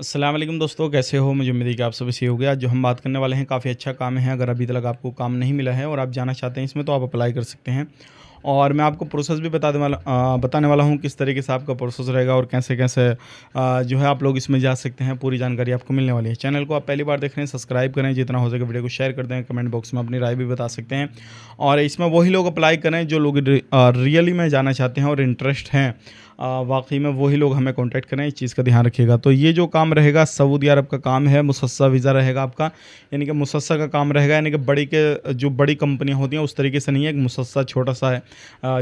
असलम दोस्तों कैसे हो मुझे उम्मीद है कि आप सब इसी हो गया जो हम बात करने वाले हैं काफ़ी अच्छा काम है अगर अभी तक आपको काम नहीं मिला है और आप जाना चाहते हैं इसमें तो आप अप्लाई कर सकते हैं और मैं आपको प्रोसेस भी बता वाला बताने वाला हूँ किस तरीके से आपका प्रोसेस रहेगा और कैसे कैसे आ, जो है आप लोग इसमें जा सकते हैं पूरी जानकारी आपको मिलने वाली है चैनल को आप पहली बार देख रहे हैं सब्सक्राइब करें जितना हो सके वीडियो को शेयर कर दें कमेंट बॉक्स में अपनी राय भी बता सकते हैं और इसमें वही लोग अप्लाई करें जो लोग रियली में जाना चाहते हैं और इंटरेस्ट हैं वाकई में वही लोग हमें कॉन्टैक्ट करें इस चीज़ का ध्यान रखिएगा तो ये जो काम रहेगा सऊदी अरब का काम है मुसस्सा वीज़ा रहेगा आपका यानी कि मुसस्सा का काम रहेगा यानी कि बड़ी के जो बड़ी कंपनियाँ होती हैं उस तरीके से नहीं है एक मुसस्सा छोटा सा है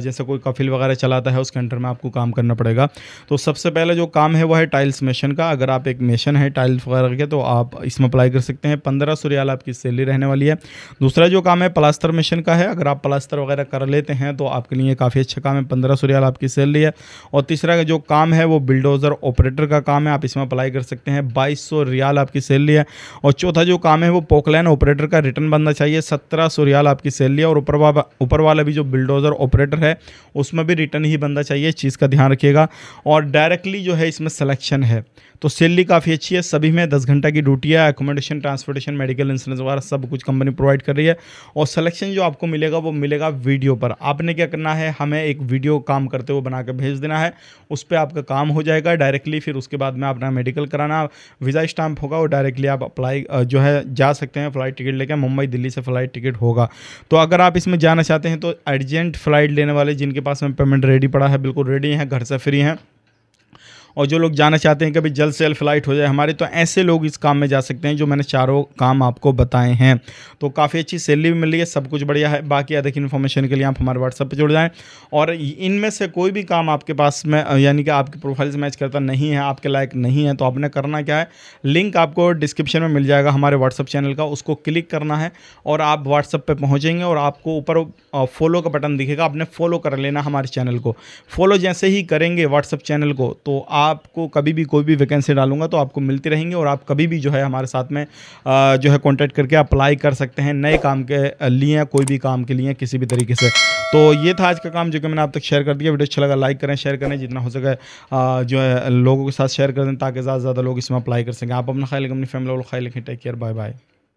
जैसे कोई कफिल वगैरह चलाता है उसके अंडर में आपको काम करना पड़ेगा तो सबसे पहले जो काम है वह है टाइल्स मेशन का अगर आप एक मेशन है टाइल्स वगैरह के तो आप इसमें अप्लाई कर सकते हैं पंद्रह सौ रियाल आपकी सैलरी रहने वाली है दूसरा जो काम है प्लास्टर मेशन का है अगर आप प्लास्टर वगैरह कर लेते हैं तो आपके लिए काफ़ी अच्छा काम है पंद्रह सौ रियाल आपकी सैलरी है और तीसरा जो काम है वो बिल्डोज़र ऑपरेटर का काम है आप इसमें अप्लाई कर सकते हैं बाईस सौ रियाल आपकी सैलरी है और चौथा जो काम है वो पोकलैन ऑपरेटर का रिटर्न बनना चाहिए सत्रह सौ रियाल आपकी सैलरी है और ऊपर वाला ऊपर वाला भी जो बिल्डोज़र ऑपरेटर है उसमें भी रिटर्न ही बनना चाहिए इस चीज़ का ध्यान रखिएगा और डायरेक्टली जो है इसमें सलेक्शन है तो सैलरी काफ़ी अच्छी है सभी में दस घंटा की ड्यूटी है एकोमोडेशन ट्रांसपोर्टेशन मेडिकल इंश्योरेंस वगैरह सब कुछ कंपनी प्रोवाइड कर रही है और सलेक्शन जो आपको मिलेगा वो मिलेगा वीडियो पर आपने क्या करना है हमें एक वीडियो काम करते हुए बना के भेज देना है उस पर आपका काम हो जाएगा डायरेक्टली फिर उसके बाद में अपना मेडिकल कराना वीज़ा स्टाम्प होगा और डायरेक्टली आप अप्लाई जो है जा सकते हैं फ़्लाइट टिकट लेकर मुंबई दिल्ली से फ़्लाइट टिकट होगा तो अगर आप इसमें जाना चाहते हैं तो अर्जेंट फ़्लाइट लेने वाले जिनके पास में पेमेंट रेडी पड़ा है बिल्कुल रेडी हैं घर से फ्री हैं और जो लोग जाना चाहते हैं कभी जल्द से जल्द फ्लाइट हो जाए हमारे तो ऐसे लोग इस काम में जा सकते हैं जो मैंने चारों काम आपको बताए हैं तो काफ़ी अच्छी सैलरी भी मिल रही है सब कुछ बढ़िया है बाकी अधिक इन्फॉर्मेशन के लिए आप हमारे व्हाट्सएप पर जुड़ जाएँ और इनमें से कोई भी काम आपके पास में यानी कि आपकी प्रोफाइल से मैच करता नहीं है आपके लायक नहीं है तो आपने करना क्या है लिंक आपको डिस्क्रिप्शन में मिल जाएगा हमारे व्हाट्सअप चैनल का उसको क्लिक करना है और आप व्हाट्सअप पर पहुँचेंगे और आपको ऊपर फॉलो का बटन दिखेगा आपने फॉलो कर लेना हमारे चैनल को फॉलो जैसे ही करेंगे व्हाट्सअप चैनल को तो आप आपको कभी भी कोई भी वैकेंसी डालूंगा तो आपको मिलती रहेंगी और आप कभी भी जो है हमारे साथ में जो है कॉन्टैक्ट करके अप्लाई कर सकते हैं नए काम के लिए कोई भी काम के लिए किसी भी तरीके से तो ये था आज का काम जो कि मैंने आप तक शेयर कर दिया वीडियो अच्छा लगा लाइक करें शेयर करें जितना हो सके जो है लोगों के साथ शेयर कर दें ताकि ज़्यादा से ज़्यादा लोग इसमें अप्लाई कर सकें आप अपना ख्याल अपनी फैमिली वालों ख्याल रखें टेक केयर बाय बाय